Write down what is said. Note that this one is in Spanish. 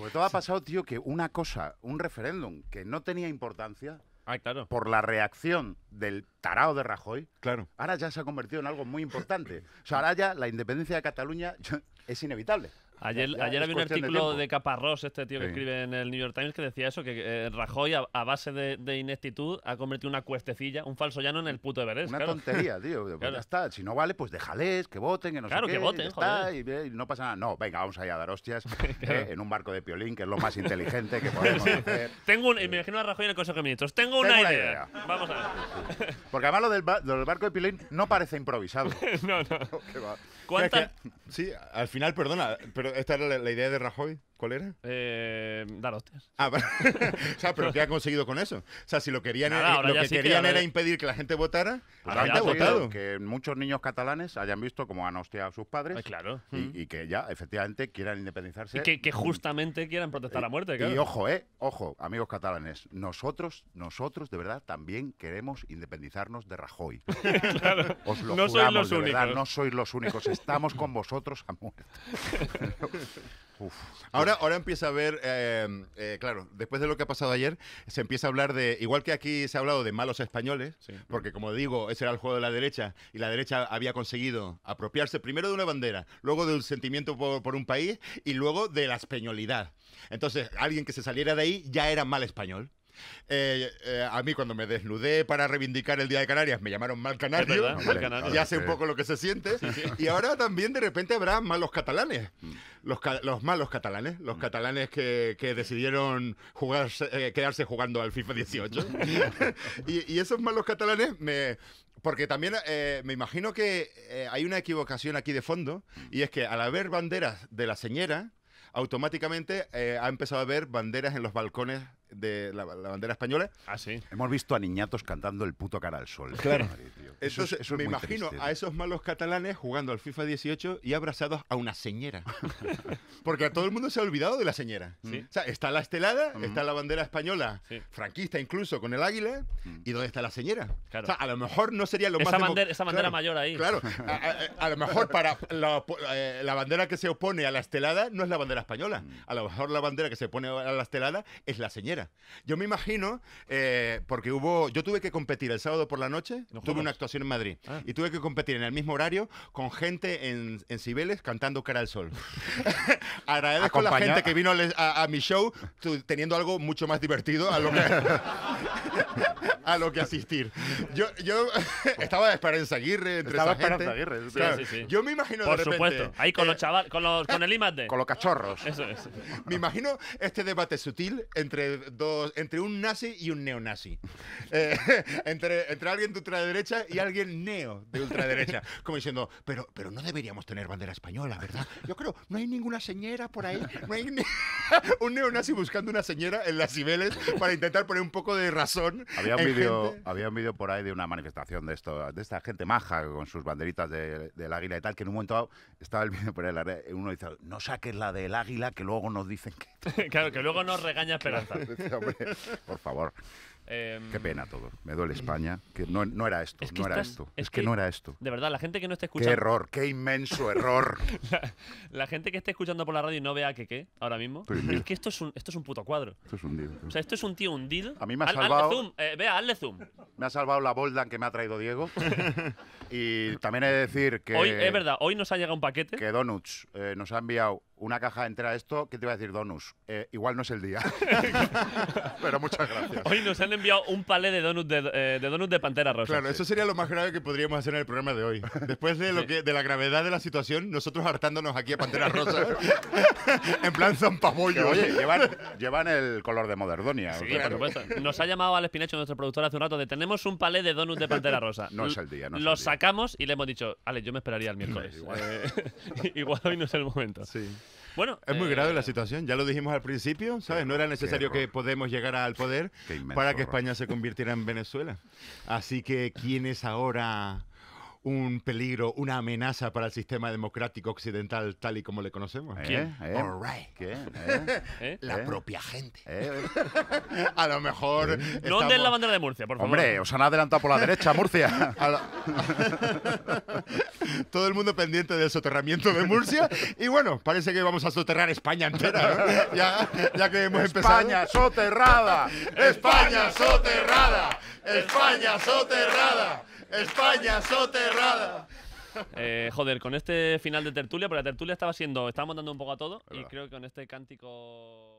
Sobre todo ha pasado, tío, que una cosa, un referéndum que no tenía importancia, ah, por la reacción del tarao de Rajoy, claro. ahora ya se ha convertido en algo muy importante. O sea, ahora ya la independencia de Cataluña es inevitable. Ayer, ayer había un artículo de, Caparrós, este tío que escribe en el New York Times, que decía eso, que eh, Rajoy a, base de, de, ineptitud ha convertido una cuestecilla, un falso llano en el puto Everest. Una tontería, tío. Pues ya está, si no vale, pues déjales, que voten, que no claro, Claro, que voten, y, joder. y, no pasa nada. No, venga, vamos allá a dar hostias eh, en un barco de piolín, que es lo más inteligente que podemos hacer. Tengo me imagino a Rajoy en el Consejo de Ministros. Tengo, una, idea. Vamos a ver. Porque además lo del, del barco de piolín no parece improvisado. no, no. no sí, al final, perdona, pero esta era la idea de Rajoy. ¿Cuál era? Eh, dar hostias. Ah, pero ¿qué ha conseguido con eso? O sea, si lo querían, eh, lo que querían era impedir que la gente votara, pues ha votado. Que muchos niños catalanes hayan visto cómo han hostiado a sus padres. claro. Mm. Y, que ya, efectivamente, quieran independizarse. Y que, justamente quieran protestar la a muerte, claro. Y ojo, eh, ojo, amigos catalanes, nosotros, nosotros de verdad también queremos independizarnos de Rajoy. claro. no sois los únicos. no sois los únicos. Estamos con vosotros a muerte. Ahora, ahora empieza a ver, em, eh, claro, después de lo que ha pasado ayer, se empieza a hablar de, igual que aquí se ha hablado de malos españoles, porque como digo, ese era el juego de la derecha y la derecha había conseguido apropiarse primero de una bandera, luego del sentimiento por un país y luego de la españolidad. Entonces, alguien que se saliera de ahí ya era mal español. Eh, eh, a mí cuando me desnudé para reivindicar el Día de Canarias me llamaron mal canario. Ya sé un poco lo que se siente. Y ahora también de repente habrá malos catalanes. Mm. Los, malos catalanes. Los mm. catalanes que, decidieron eh, quedarse jugando al FIFA 18. y, esos malos catalanes me, porque también me imagino que hay una equivocación aquí de fondo, mm. y es que al haber banderas de la señora automáticamente ha empezado a haber banderas en los balcones de la, bandera española. Ah, sí. Hemos visto a niñatos cantando el puto cara al sol. Claro. Eso, me imagino a esos malos catalanes jugando al FIFA 18 y abrazados a una señera. Porque a todo el mundo se ha olvidado de la señera. O sea, está la estelada, mm. está la bandera española, franquista incluso, con el águila, mm. ¿y dónde está la señera? Claro. O sea, a lo mejor no sería lo esa más... esa bandera mayor ahí. Claro. A, lo mejor para eh, la, bandera que se opone a la estelada no es la bandera española. Mm. A lo mejor la bandera que se pone a la estelada es la señera. Yo me imagino, eh, porque hubo. Yo tuve que competir el sábado por la noche, tuve una actuación en Madrid. Ah. Y tuve que competir en el mismo horario con gente en, en Cibeles cantando Cara al Sol. Agradezco a la gente que vino a, mi show teniendo algo mucho más divertido a lo que. a lo que asistir. Yo, yo estaba Esperanza Aguirre entre estaba Esperanza Aguirre. Yo me imagino de repente, supuesto, ahí con eh, los con, los, con el Con los cachorros. Me imagino este debate sutil entre dos, entre un nazi y un neonazi. Eh, entre, entre alguien de ultraderecha y alguien neo de ultraderecha. Como diciendo, pero, pero no deberíamos tener bandera española, ¿verdad? Yo creo, no hay ninguna señora por ahí. No hay un neonazi buscando una señora en las Cibeles para intentar poner un poco de razón había un vídeo, había por ahí de una manifestación de esto, de esta gente maja con sus banderitas del de, águila y tal, que en un momento estaba el vídeo por y uno dice, no saques la del águila que luego nos dicen que claro, que luego nos regaña Esperanza. por favor. Em, qué pena todo. Me duele España. Que no, no era esto, no era esto. Es, que, no era esto. De verdad, la gente que no está escuchando. Qué error, qué inmenso error. la, gente que esté escuchando por la radio y no vea que qué, ahora mismo. es que esto es, un, esto es un puto cuadro. Esto es un tío. O sea, esto es un tío hundido. A mí me ha salvado. Hazle zoom, eh, vea, hazle zoom. Me ha salvado la boldan que me ha traído Diego. y también he de decir que. es verdad, hoy nos ha llegado un paquete. Que Donuts eh, nos ha enviado una caja entera de esto, ¿qué te iba a decir, Donus? Eh, igual no es el día. Pero muchas gracias. Hoy nos han enviado un palé de donuts de, eh, de Pantera Rosa. Claro, eso sería lo más grave que podríamos hacer en el programa de hoy. Después de, lo que, de la gravedad de la situación, nosotros hartándonos aquí a Pantera Rosa. en plan zampapollo. Oye, llevan, el color de Moderdonia. Sí, Nos ha llamado al Espinacho, nuestro productor, hace un rato, de tenemos un palé de donuts de Pantera Rosa. No es el día, no sacamos y le hemos dicho, Ale, yo me esperaría el miércoles. igual. igual hoy no es el momento. Sí. Bueno, es muy eh, grave la situación, ya lo dijimos al principio, ¿sabes? No era necesario que Podemos llegar al poder para que España se convirtiera en Venezuela. Así que, ¿quién es ahora un peligro, una amenaza para el sistema democrático occidental tal y como le conocemos? Eh, ¿Quién? Eh. Eh, la propia gente. A lo mejor. ¿Dónde es la bandera de Murcia, por favor? Hombre, os han adelantado por la derecha, Murcia. Todo el mundo pendiente del soterramiento de Murcia. Y bueno, parece que vamos a soterrar España entera, ya, ya, que hemos empezado. España soterrada. España soterrada. España soterrada. España soterrada. Eh, joder, con este final de tertulia, porque la tertulia estaba siendo, estábamos dando un poco a todo, y creo que con este cántico